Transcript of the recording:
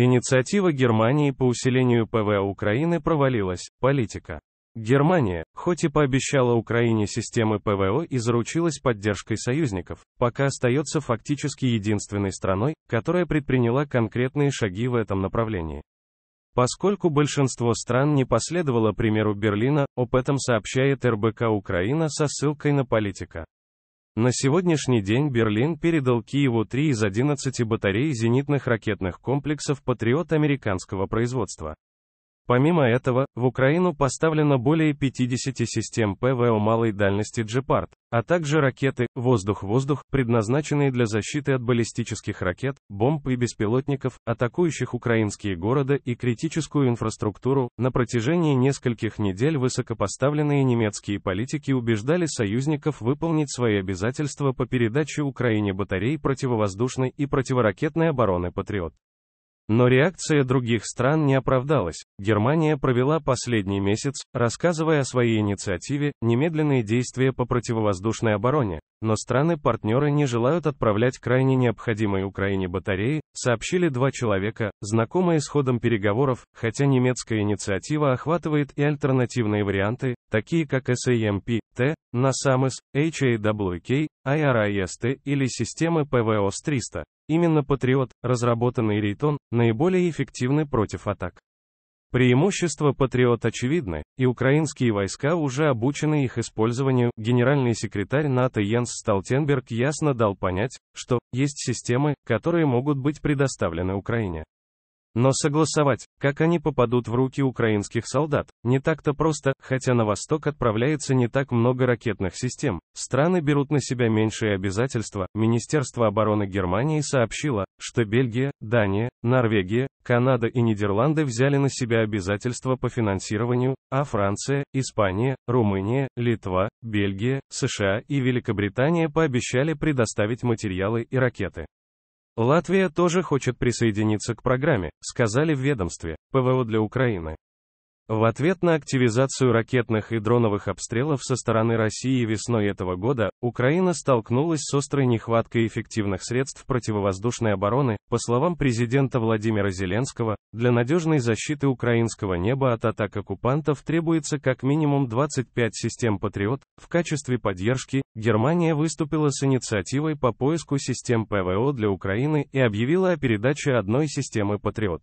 Инициатива Германии по усилению ПВО Украины провалилась. Политика. Германия, хоть и пообещала Украине системы ПВО и заручилась поддержкой союзников, пока остается фактически единственной страной, которая предприняла конкретные шаги в этом направлении. Поскольку большинство стран не последовало примеру Берлина, об этом сообщает РБК Украина со ссылкой на политика. На сегодняшний день Берлин передал Киеву 3 из 11 батарей зенитных ракетных комплексов «Патриот» американского производства. Помимо этого, в Украину поставлено более 50 систем ПВО малой дальности «Джепард», а также ракеты «Воздух-воздух», предназначенные для защиты от баллистических ракет, бомб и беспилотников, атакующих украинские города и критическую инфраструктуру. На протяжении нескольких недель высокопоставленные немецкие политики убеждали союзников выполнить свои обязательства по передаче Украине батарей противовоздушной и противоракетной обороны «Патриот». Но реакция других стран не оправдалась. Германия провела последний месяц, рассказывая о своей инициативе, немедленные действия по противовоздушной обороне, но страны-партнеры не желают отправлять крайне необходимые Украине батареи, сообщили два человека, знакомые с ходом переговоров, хотя немецкая инициатива охватывает и альтернативные варианты, такие как SAMP, Т, NASAMS, HAWK, IRIST или системы ПВОС-300. Именно Patriot, разработанный Рейтон, наиболее эффективны против атак. Преимущества Патриот очевидны, и украинские войска уже обучены их использованию. Генеральный секретарь НАТО Йенс Столтенберг ясно дал понять, что есть системы, которые могут быть предоставлены Украине. Но согласовать, как они попадут в руки украинских солдат, не так-то просто, хотя на восток отправляется не так много ракетных систем. Страны берут на себя меньшие обязательства. Министерство обороны Германии сообщило, что Бельгия, Дания, Норвегия, Канада и Нидерланды взяли на себя обязательства по финансированию, а Франция, Испания, Румыния, Литва, Бельгия, США и Великобритания пообещали предоставить материалы и ракеты. Латвия тоже хочет присоединиться к программе, сказали в ведомстве ПВО для Украины. В ответ на активизацию ракетных и дроновых обстрелов со стороны России весной этого года, Украина столкнулась с острой нехваткой эффективных средств противовоздушной обороны, по словам президента Владимира Зеленского, для надежной защиты украинского неба от атак оккупантов требуется как минимум 25 систем «Патриот». В качестве поддержки, Германия выступила с инициативой по поиску систем ПВО для Украины и объявила о передаче одной системы «Патриот».